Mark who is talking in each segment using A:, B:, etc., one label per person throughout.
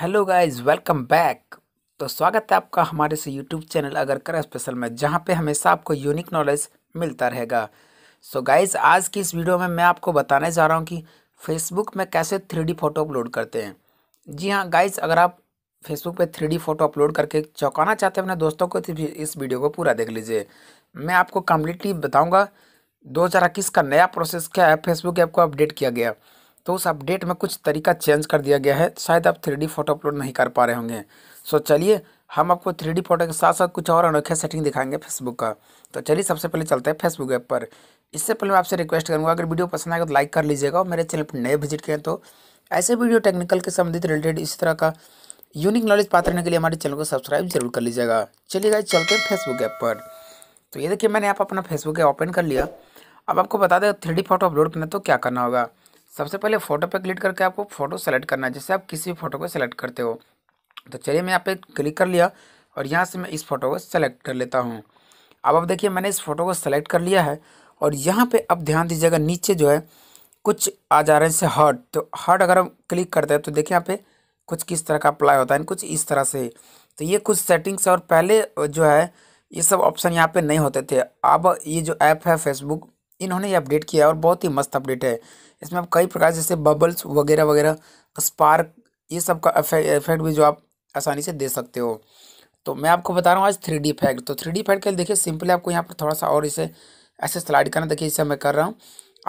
A: hello guys welcome back तो स्वागत है आपका हमारे से यूट्यूब चैनल अगर कर स्पेशल में जहाँ पे हमेशा आपको यूनिक नॉलेज मिलता रहेगा सो so गाइस आज की इस वीडियो में मैं आपको बताने जा रहा हूँ कि फेसबुक में कैसे थ्री फ़ोटो अपलोड करते हैं जी हाँ गाइस अगर आप फेसबुक पे थ्री फ़ोटो अपलोड करके चौंकाना चाहते हैं अपने दोस्तों को तो इस वीडियो को पूरा देख लीजिए मैं आपको कम्प्लीटली बताऊँगा दो का नया प्रोसेस क्या है फेसबुक ऐप को अपडेट किया गया तो उस अपडेट में कुछ तरीका चेंज कर दिया गया है शायद आप थ्री फोटो अपलोड नहीं कर पा रहे होंगे सो चलिए हम आपको थ्री फोटो के साथ साथ कुछ और अनोखे सेटिंग दिखाएंगे फेसबुक का तो चलिए सबसे पहले चलते हैं फेसबुक ऐप पर इससे पहले मैं आपसे रिक्वेस्ट करूँगा अगर वीडियो पसंद आएगा तो लाइक कर लीजिएगा और मेरे चैनल पर नए विजिट करें तो ऐसे वीडियो टेक्निकल के संबंधित रिलेटेड इसी तरह का यूनिक नॉलेज पात्र रहने के लिए हमारे चैनल को सब्सक्राइब जरूर कर लीजिएगा चलिए गाइज चलते हैं फेसबुक ऐप पर तो ये देखिए मैंने आप अपना फेसबुक ऐप ओपन कर लिया अब आपको बता दें थ्री फोटो अपलोड करना तो क्या करना होगा सबसे पहले फ़ोटो पर क्लिक करके आपको फ़ोटो सेलेक्ट करना है जैसे आप किसी भी फ़ोटो को सेलेक्ट करते हो तो चलिए मैं यहाँ पे क्लिक कर लिया और यहाँ से मैं इस फ़ोटो को सेलेक्ट कर लेता हूँ अब आप देखिए मैंने इस फ़ोटो को सेलेक्ट कर लिया है और यहाँ पे अब ध्यान दीजिएगा नीचे जो है कुछ आ जा रहे हैं जैसे हर्ट तो हर्ट अगर हम क्लिक करते हैं तो देखिए यहाँ पे कुछ किस तरह का अप्लाई होता है कुछ इस तरह से तो ये कुछ सेटिंग्स और पहले जो है ये सब ऑप्शन यहाँ पर नहीं होते थे अब ये जो ऐप है फेसबुक इन्होंने ये अपडेट किया है और बहुत ही मस्त अपडेट है इसमें आप कई प्रकार जैसे बबल्स वगैरह वगैरह स्पार्क ये सब का इफेक्ट भी जो आप आसानी से दे सकते हो तो मैं आपको बता रहा हूँ आज थ्री डी तो थ्री डी के लिए देखिए सिंपली आपको यहाँ पर थोड़ा सा और इसे ऐसे स्लाइड करना देखिए इसे मैं कर रहा हूँ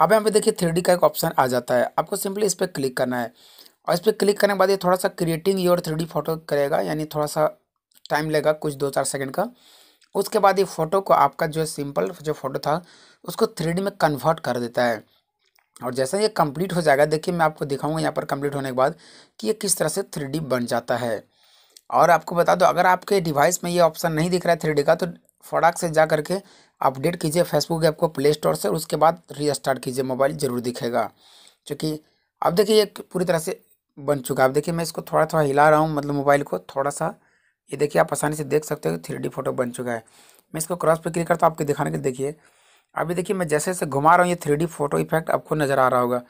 A: अब यहाँ पे देखिए थ्री का एक ऑप्शन आ जाता है आपको सिंपली इस पर क्लिक करना है और इस पर क्लिक करने के बाद ये थोड़ा सा क्रिएटिंग योर थ्री फोटो करेगा यानी थोड़ा सा टाइम लगेगा कुछ दो चार सेकंड का उसके बाद ये फ़ोटो को आपका जो सिंपल जो फ़ोटो था उसको थ्री में कन्वर्ट कर देता है और जैसा ये कंप्लीट हो जाएगा देखिए मैं आपको दिखाऊंगा यहाँ पर कंप्लीट होने के बाद कि ये किस तरह से थ्री बन जाता है और आपको बता दो अगर आपके डिवाइस में ये ऑप्शन नहीं दिख रहा है थ्री का तो फटाक से जा करके अपडेट कीजिए फेसबुक ऐप को प्ले स्टोर से उसके बाद रीस्टार्ट कीजिए मोबाइल ज़रूर दिखेगा क्योंकि अब देखिए ये पूरी तरह से बन चुका है अब देखिए मैं इसको थोड़ा थोड़ा हिला रहा हूँ मतलब मोबाइल को थोड़ा सा ये देखिए आप आसानी से देख सकते हो थ्री फोटो बन चुका है मैं इसको क्रॉस पर क्लिक करता हूँ आपको दिखाने के देखिए अभी देखिए मैं जैसे जैसे घुमा रहा हूँ ये थ्री फोटो इफेक्ट आपको नज़र आ रहा होगा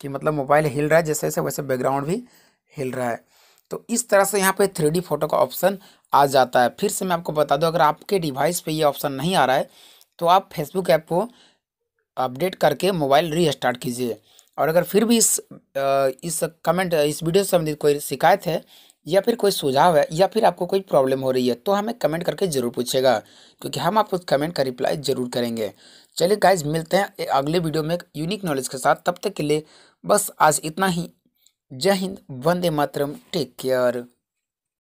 A: कि मतलब मोबाइल हिल रहा है जैसे जैसे वैसे बैकग्राउंड भी हिल रहा है तो इस तरह से यहाँ पे थ्री फोटो का ऑप्शन आ जाता है फिर से मैं आपको बता दूँ अगर आपके डिवाइस पे ये ऑप्शन नहीं आ रहा है तो आप फेसबुक ऐप को अपडेट करके मोबाइल रीस्टार्ट कीजिए और अगर फिर भी इस इस कमेंट इस वीडियो से संबंधित कोई शिकायत है या फिर कोई सुझाव है या फिर आपको कोई प्रॉब्लम हो रही है तो हमें कमेंट करके ज़रूर पूछेगा क्योंकि हम आपको कमेंट का रिप्लाई ज़रूर करेंगे चलिए गाइज मिलते हैं अगले वीडियो में एक यूनिक नॉलेज के साथ तब तक के लिए बस आज इतना ही जय हिंद वंदे मातरम टेक केयर